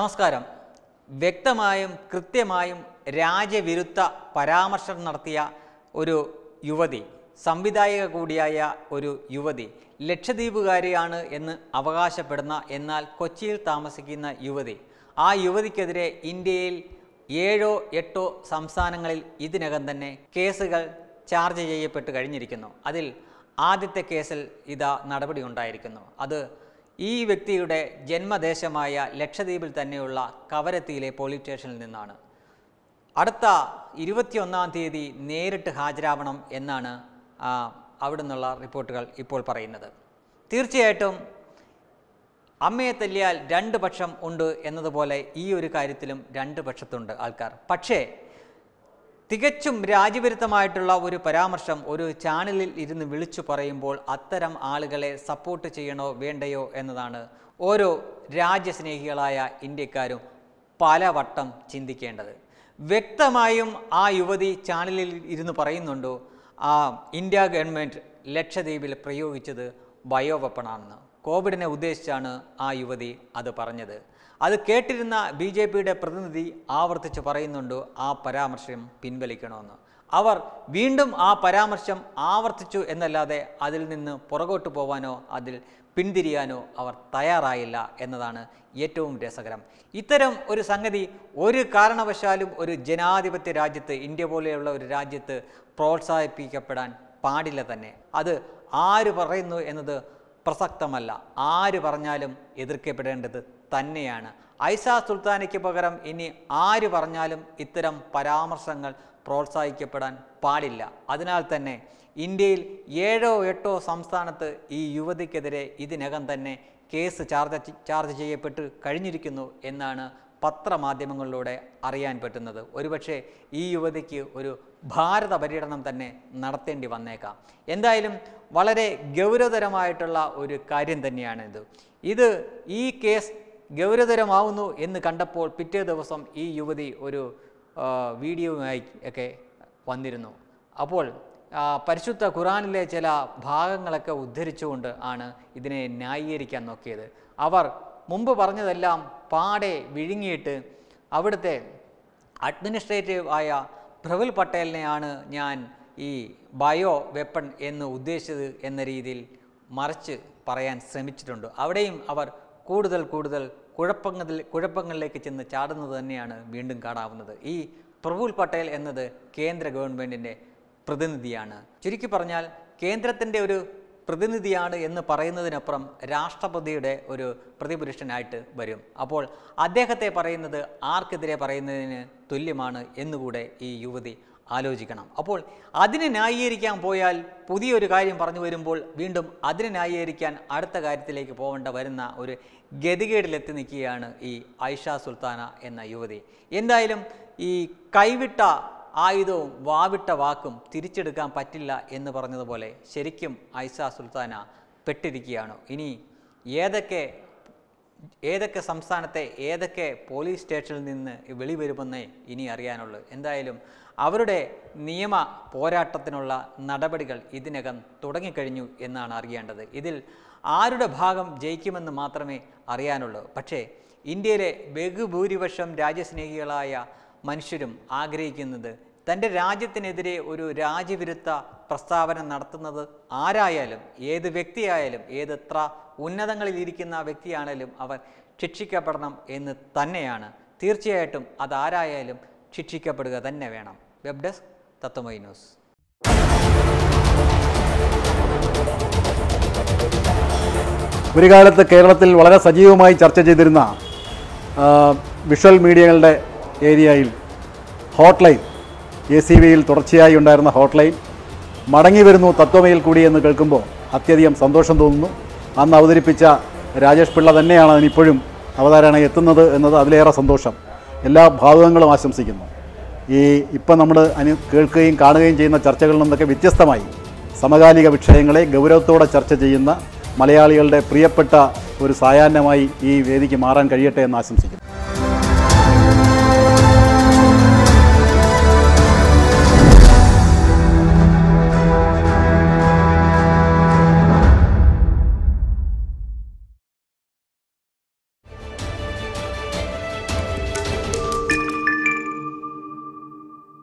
നമസ്കാരം വ്യക്തമായും കൃത്യമായും രാജ്യവിരുദ്ധ പരാമർശം നടത്തിയ ഒരു യുവതി സംവിധായിക കൂടിയായ ഒരു യുവതി ലക്ഷദ്വീപുകാരിയാണ് എന്ന് അവകാശപ്പെടുന്ന എന്നാൽ കൊച്ചിയിൽ താമസിക്കുന്ന യുവതി ആ യുവതിക്കെതിരെ ഇന്ത്യയിൽ ഏഴോ എട്ടോ സംസ്ഥാനങ്ങളിൽ ഇതിനകം തന്നെ കേസുകൾ ചാർജ് ചെയ്യപ്പെട്ട് കഴിഞ്ഞിരിക്കുന്നു അതിൽ ആദ്യത്തെ കേസിൽ ഇതാ നടപടി ഉണ്ടായിരിക്കുന്നു അത് ഈ വ്യക്തിയുടെ ജന്മദേശമായ ലക്ഷദ്വീപിൽ തന്നെയുള്ള കവരത്തിയിലെ പോലീസ് സ്റ്റേഷനിൽ നിന്നാണ് അടുത്ത ഇരുപത്തിയൊന്നാം തീയതി നേരിട്ട് ഹാജരാവണം എന്നാണ് അവിടെ നിന്നുള്ള റിപ്പോർട്ടുകൾ ഇപ്പോൾ പറയുന്നത് തീർച്ചയായിട്ടും അമ്മയെ തല്ലിയാൽ രണ്ട് പക്ഷം ഉണ്ട് എന്നതുപോലെ ഈ ഒരു കാര്യത്തിലും രണ്ട് പക്ഷത്തുണ്ട് ആൾക്കാർ പക്ഷേ തികച്ചും രാജ്യവിരുദ്ധമായിട്ടുള്ള ഒരു പരാമർശം ഒരു ചാനലിൽ ഇരുന്ന് വിളിച്ചു പറയുമ്പോൾ അത്തരം ആളുകളെ സപ്പോർട്ട് ചെയ്യണോ വേണ്ടയോ എന്നതാണ് ഓരോ രാജ്യസ്നേഹികളായ ഇന്ത്യക്കാരും പലവട്ടം ചിന്തിക്കേണ്ടത് വ്യക്തമായും ആ യുവതി ചാനലിൽ ഇരുന്ന് പറയുന്നുണ്ടോ ആ ഇന്ത്യ ഗവൺമെൻറ് ലക്ഷദ്വീപിൽ പ്രയോഗിച്ചത് ബയോ വെപ്പണാണെന്ന് കോവിഡിനെ ഉദ്ദേശിച്ചാണ് ആ യുവതി അത് പറഞ്ഞത് അത് കേട്ടിരുന്ന ബി ജെ പിയുടെ പ്രതിനിധി ആവർത്തിച്ച് പറയുന്നുണ്ട് ആ പരാമർശം പിൻവലിക്കണമെന്ന് അവർ വീണ്ടും ആ പരാമർശം ആവർത്തിച്ചു എന്നല്ലാതെ അതിൽ നിന്ന് പുറകോട്ട് പോവാനോ അതിൽ പിന്തിരിയാനോ അവർ തയ്യാറായില്ല എന്നതാണ് ഏറ്റവും രസകരം ഇത്തരം ഒരു സംഗതി ഒരു കാരണവശാലും ഒരു ജനാധിപത്യ രാജ്യത്ത് ഇന്ത്യ പോലെയുള്ള ഒരു രാജ്യത്ത് പ്രോത്സാഹിപ്പിക്കപ്പെടാൻ പാടില്ല തന്നെ അത് ആര് പറയുന്നു എന്നത് പ്രസക്തമല്ല ആര് പറഞ്ഞാലും എതിർക്കപ്പെടേണ്ടത് തന്നെയാണ് ഐസ സുൽത്താനയ്ക്ക് പകരം ഇനി ആര് പറഞ്ഞാലും ഇത്തരം പരാമർശങ്ങൾ പ്രോത്സാഹിക്കപ്പെടാൻ പാടില്ല അതിനാൽ തന്നെ ഇന്ത്യയിൽ ഏഴോ എട്ടോ സംസ്ഥാനത്ത് ഈ യുവതിക്കെതിരെ ഇതിനകം തന്നെ കേസ് ചാർജ് ചാർജ് ചെയ്യപ്പെട്ട് കഴിഞ്ഞിരിക്കുന്നു എന്നാണ് പത്രമാധ്യമങ്ങളിലൂടെ അറിയാൻ പറ്റുന്നത് ഒരുപക്ഷെ ഈ യുവതിക്ക് ഒരു ഭാരത പര്യടനം തന്നെ നടത്തേണ്ടി വന്നേക്കാം എന്തായാലും വളരെ ഗൗരവതരമായിട്ടുള്ള ഒരു കാര്യം തന്നെയാണിത് ഇത് ഈ കേസ് ഗൗരതരമാവുന്നു എന്ന് കണ്ടപ്പോൾ പിറ്റേ ദിവസം ഈ യുവതി ഒരു വീഡിയോയുമായി ഒക്കെ വന്നിരുന്നു അപ്പോൾ പരിശുദ്ധ ഖുറാനിലെ ചില ഭാഗങ്ങളൊക്കെ ഉദ്ധരിച്ചുകൊണ്ട് ആണ് ഇതിനെ ന്യായീകരിക്കാൻ നോക്കിയത് അവർ മുമ്പ് പറഞ്ഞതെല്ലാം പാടെ വിഴുങ്ങിയിട്ട് അവിടുത്തെ അഡ്മിനിസ്ട്രേറ്റീവ് ആയ പ്രഫുൽ പട്ടേലിനെയാണ് ഞാൻ ഈ ബയോ വെപ്പൺ എന്ന് ഉദ്ദേശിച്ചത് എന്ന രീതിയിൽ മറിച്ച് പറയാൻ ശ്രമിച്ചിട്ടുണ്ട് അവിടെയും അവർ കൂടുതൽ കൂടുതൽ കുഴപ്പങ്ങളിൽ കുഴപ്പങ്ങളിലേക്ക് ചെന്ന് ചാടുന്നത് തന്നെയാണ് വീണ്ടും കാണാവുന്നത് ഈ പ്രഫുൽ പട്ടേൽ എന്നത് കേന്ദ്ര ഗവൺമെൻറ്റിൻ്റെ പ്രതിനിധിയാണ് ചുരുക്കി പറഞ്ഞാൽ കേന്ദ്രത്തിൻ്റെ ഒരു പ്രതിനിധിയാണ് എന്ന് പറയുന്നതിനപ്പുറം രാഷ്ട്രപതിയുടെ ഒരു പ്രതിപുരുഷനായിട്ട് വരും അപ്പോൾ അദ്ദേഹത്തെ പറയുന്നത് ആർക്കെതിരെ പറയുന്നതിന് തുല്യമാണ് എന്നുകൂടെ ഈ യുവതി ആലോചിക്കണം അപ്പോൾ അതിനെ ന്യായീകരിക്കാൻ പോയാൽ പുതിയൊരു കാര്യം പറഞ്ഞു വരുമ്പോൾ വീണ്ടും അതിനെ ന്യായീകരിക്കാൻ അടുത്ത കാര്യത്തിലേക്ക് പോകേണ്ട വരുന്ന ഒരു ഗതികേടിലെത്തി നിൽക്കുകയാണ് ഈ ഐഷ സുൽത്താന എന്ന യുവതി എന്തായാലും ഈ കൈവിട്ട ആയുധവും വാവിട്ട വാക്കും തിരിച്ചെടുക്കാൻ പറ്റില്ല എന്ന് പറഞ്ഞതുപോലെ ശരിക്കും ഐഷ സുൽത്താന പെട്ടിരിക്കുകയാണ് ഇനി ഏതൊക്കെ ഏതൊക്കെ സംസ്ഥാനത്തെ ഏതൊക്കെ പോലീസ് സ്റ്റേഷനിൽ നിന്ന് വെളിവരുമെന്ന് ഇനി അറിയാനുള്ളൂ എന്തായാലും അവരുടെ നിയമ പോരാട്ടത്തിനുള്ള നടപടികൾ ഇതിനകം തുടങ്ങിക്കഴിഞ്ഞു എന്നാണ് അറിയേണ്ടത് ഇതിൽ ആരുടെ ഭാഗം ജയിക്കുമെന്ന് മാത്രമേ അറിയാനുള്ളൂ പക്ഷേ ഇന്ത്യയിലെ ബഹുഭൂരിപക്ഷം രാജ്യസ്നേഹികളായ മനുഷ്യരും ആഗ്രഹിക്കുന്നത് തൻ്റെ രാജ്യത്തിനെതിരെ ഒരു രാജ്യവിരുദ്ധ പ്രസ്താവന നടത്തുന്നത് ആരായാലും ഏത് വ്യക്തിയായാലും ഏത് ഉന്നതങ്ങളിൽ ഉന്നതങ്ങളിലിരിക്കുന്ന വ്യക്തിയാണെങ്കിലും അവർ ശിക്ഷിക്കപ്പെടണം എന്ന് തന്നെയാണ് തീർച്ചയായിട്ടും അതാരായാലും ശിക്ഷിക്കപ്പെടുക തന്നെ വേണം വെബ് ഡെസ്ക് തത്വമൈ ന്യൂസ് ഒരു കേരളത്തിൽ വളരെ സജീവമായി ചർച്ച ചെയ്തിരുന്ന വിഷ്വൽ മീഡിയകളുടെ ഏരിയയിൽ എ സി വിയിൽ തുടർച്ചയായി ഉണ്ടായിരുന്ന ഹോട്ട്ലൈൻ മടങ്ങി വരുന്നു തത്വമയിൽ കൂടി എന്ന് കേൾക്കുമ്പോൾ അത്യധികം സന്തോഷം തോന്നുന്നു അന്ന് അവതരിപ്പിച്ച രാജേഷ് പിള്ള തന്നെയാണ് അതിനിപ്പോഴും അവതാരണ എത്തുന്നത് എന്നത് അതിലേറെ സന്തോഷം എല്ലാ ഭാഗങ്ങളും ആശംസിക്കുന്നു ഈ ഇപ്പം നമ്മൾ അനു കേൾക്കുകയും കാണുകയും ചെയ്യുന്ന ചർച്ചകളിൽ നിന്നൊക്കെ വ്യത്യസ്തമായി സമകാലിക വിഷയങ്ങളെ ഗൗരവത്തോടെ ചർച്ച ചെയ്യുന്ന മലയാളികളുടെ പ്രിയപ്പെട്ട ഒരു സായാഹ്നമായി ഈ വേദിക്ക് മാറാൻ കഴിയട്ടെ എന്ന് ആശംസിക്കുന്നു